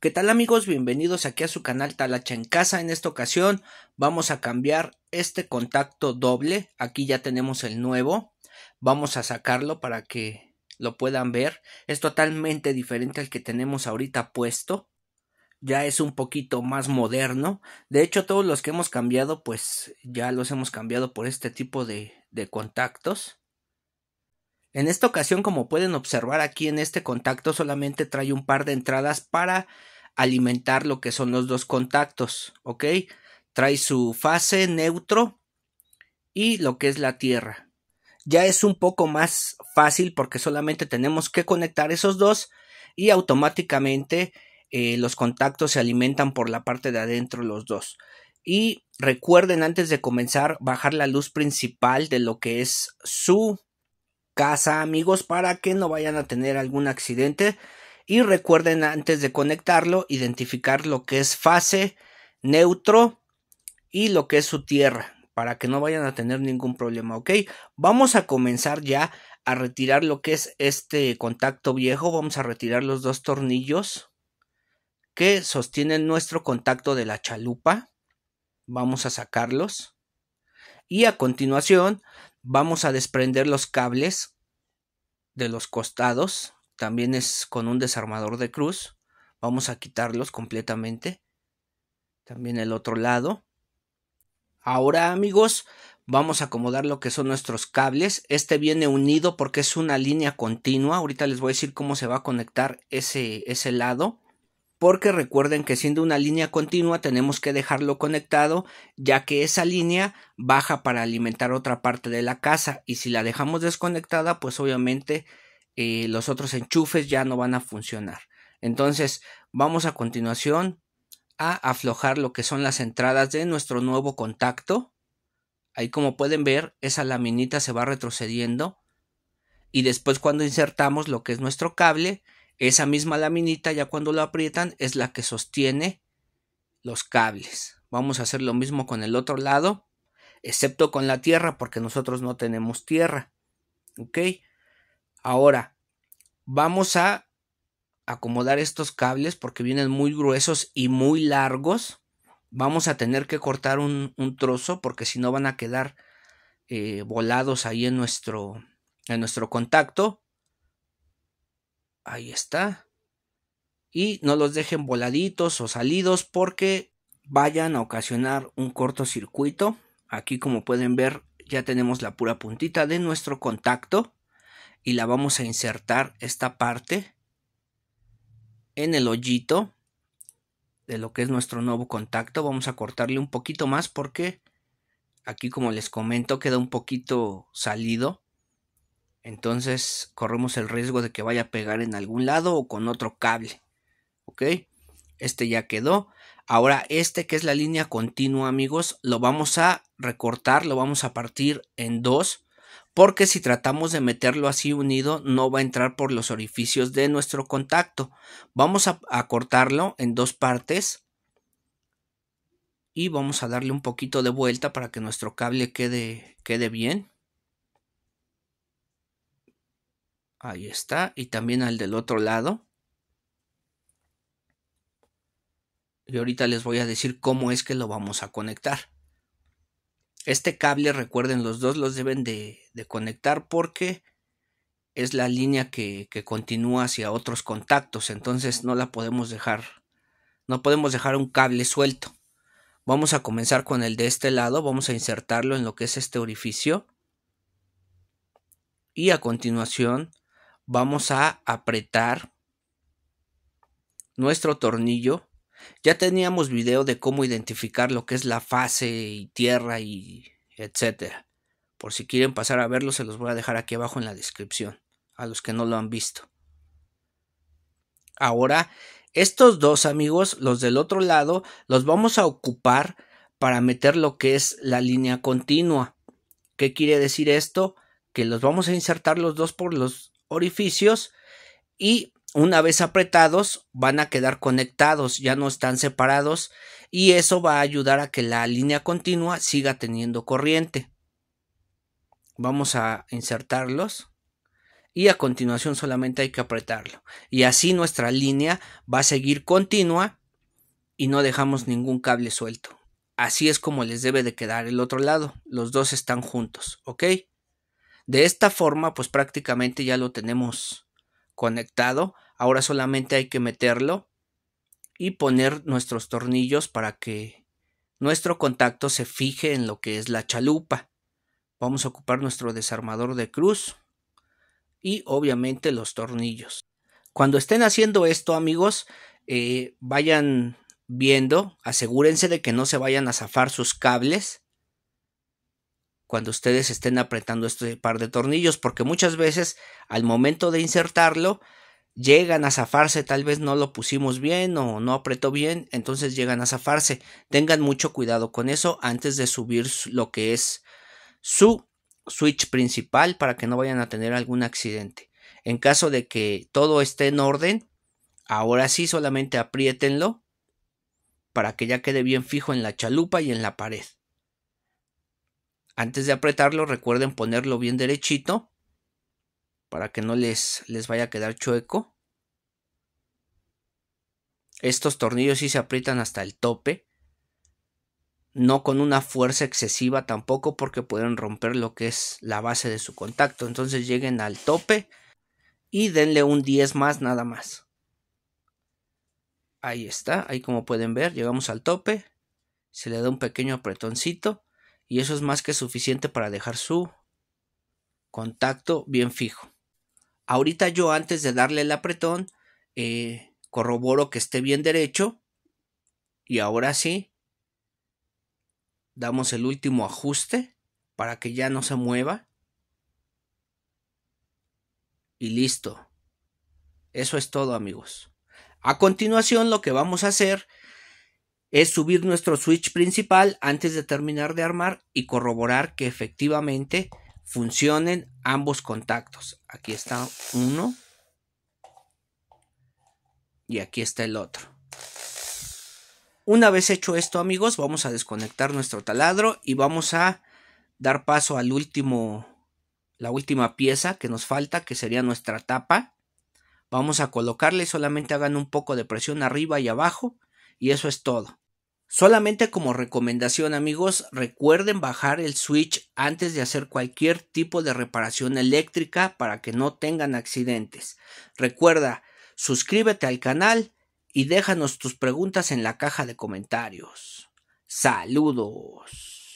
¿Qué tal amigos? Bienvenidos aquí a su canal Talacha en Casa. En esta ocasión vamos a cambiar este contacto doble. Aquí ya tenemos el nuevo. Vamos a sacarlo para que lo puedan ver. Es totalmente diferente al que tenemos ahorita puesto. Ya es un poquito más moderno. De hecho todos los que hemos cambiado pues ya los hemos cambiado por este tipo de, de contactos. En esta ocasión, como pueden observar aquí en este contacto, solamente trae un par de entradas para alimentar lo que son los dos contactos, ¿ok? Trae su fase neutro y lo que es la tierra. Ya es un poco más fácil porque solamente tenemos que conectar esos dos y automáticamente eh, los contactos se alimentan por la parte de adentro los dos. Y recuerden antes de comenzar bajar la luz principal de lo que es su casa amigos para que no vayan a tener algún accidente y recuerden antes de conectarlo, identificar lo que es fase, neutro y lo que es su tierra, para que no vayan a tener ningún problema, ¿ok? Vamos a comenzar ya a retirar lo que es este contacto viejo, vamos a retirar los dos tornillos que sostienen nuestro contacto de la chalupa, vamos a sacarlos y a continuación vamos a desprender los cables de los costados también es con un desarmador de cruz. Vamos a quitarlos completamente. También el otro lado. Ahora amigos, vamos a acomodar lo que son nuestros cables. Este viene unido porque es una línea continua. Ahorita les voy a decir cómo se va a conectar ese, ese lado. Porque recuerden que siendo una línea continua tenemos que dejarlo conectado ya que esa línea baja para alimentar otra parte de la casa y si la dejamos desconectada pues obviamente los otros enchufes ya no van a funcionar. Entonces vamos a continuación a aflojar lo que son las entradas de nuestro nuevo contacto. Ahí como pueden ver, esa laminita se va retrocediendo. Y después cuando insertamos lo que es nuestro cable, esa misma laminita ya cuando lo aprietan es la que sostiene los cables. Vamos a hacer lo mismo con el otro lado, excepto con la tierra porque nosotros no tenemos tierra. ¿Ok? Ahora, vamos a acomodar estos cables porque vienen muy gruesos y muy largos. Vamos a tener que cortar un, trozo porque si no van a quedar eh, volados ahí en nuestro, en nuestro contacto. Ahí está. Y no los dejen voladitos o salidos porque vayan a ocasionar un cortocircuito. Aquí como pueden ver ya tenemos la pura puntita de nuestro contacto y la vamos a insertar esta parte en el hoyito de lo que es nuestro nuevo contacto. Vamos a cortarle un poquito más porque aquí como les comento queda un poquito salido. Entonces corremos el riesgo de que vaya a pegar en algún lado o con otro cable. ¿Ok? Este ya quedó. Ahora este que es la línea continua amigos lo vamos a recortar, lo vamos a partir en dos porque si tratamos de meterlo así unido no va a entrar por los orificios de nuestro contacto. Vamos a, cortarlo en dos partes y vamos a darle un poquito de vuelta para que nuestro cable quede, quede bien. Ahí está. Y también al del otro lado. Y ahorita les voy a decir cómo es que lo vamos a conectar. Este cable, recuerden, los dos los deben de, conectar porque es la línea que, que, continúa hacia otros contactos. Entonces no la podemos dejar. No podemos dejar un cable suelto. Vamos a comenzar con el de este lado. Vamos a insertarlo en lo que es este orificio. Y a continuación vamos a apretar nuestro tornillo ya teníamos video de cómo identificar lo que es la fase y tierra y etcétera. Por si quieren pasar a verlo, se los voy a dejar aquí abajo en la descripción, a los que no lo han visto. Ahora, estos dos amigos, los del otro lado, los vamos a ocupar para meter lo que es la línea continua. ¿Qué quiere decir esto? Que los vamos a insertar los dos por los orificios y una vez apretados van a quedar conectados, ya no están separados y eso va a ayudar a que la línea continua siga teniendo corriente. Vamos a insertarlos y a continuación solamente hay que apretarlo y así nuestra línea va a seguir continua y no dejamos ningún cable suelto. Así es como les debe de quedar el otro lado, los dos están juntos, ¿ok? De esta forma pues prácticamente ya lo tenemos conectado. Ahora solamente hay que meterlo y poner nuestros tornillos para que nuestro contacto se fije en lo que es la chalupa. Vamos a ocupar nuestro desarmador de cruz y obviamente los tornillos. Cuando estén haciendo esto amigos, eh, vayan viendo, asegúrense de que no se vayan a zafar sus cables cuando ustedes estén apretando este par de tornillos, porque muchas veces al momento de insertarlo llegan a zafarse, tal vez no lo pusimos bien o no apretó bien, entonces llegan a zafarse. Tengan mucho cuidado con eso antes de subir lo que es su switch principal para que no vayan a tener algún accidente. En caso de que todo esté en orden, ahora sí solamente apriétenlo para que ya quede bien fijo en la chalupa y en la pared. Antes de apretarlo, recuerden ponerlo bien derechito para que no les, les vaya a quedar chueco. Estos tornillos sí se aprietan hasta el tope. No con una fuerza excesiva tampoco porque pueden romper lo que es la base de su contacto. Entonces lleguen al tope y denle un 10 más nada más. Ahí está, ahí como pueden ver, llegamos al tope. Se le da un pequeño apretoncito y eso es más que suficiente para dejar su contacto bien fijo. Ahorita yo antes de darle el apretón, eh, corroboro que esté bien derecho y ahora sí, damos el último ajuste para que ya no se mueva y listo. Eso es todo amigos. A continuación lo que vamos a hacer es subir nuestro switch principal antes de terminar de armar y corroborar que efectivamente funcionen ambos contactos. Aquí está uno y aquí está el otro. Una vez hecho esto amigos vamos a desconectar nuestro taladro y vamos a dar paso al último, la última pieza que nos falta que sería nuestra tapa. Vamos a colocarle, solamente hagan un poco de presión arriba y abajo y eso es todo. Solamente como recomendación amigos, recuerden bajar el switch antes de hacer cualquier tipo de reparación eléctrica para que no tengan accidentes. Recuerda, suscríbete al canal y déjanos tus preguntas en la caja de comentarios. Saludos.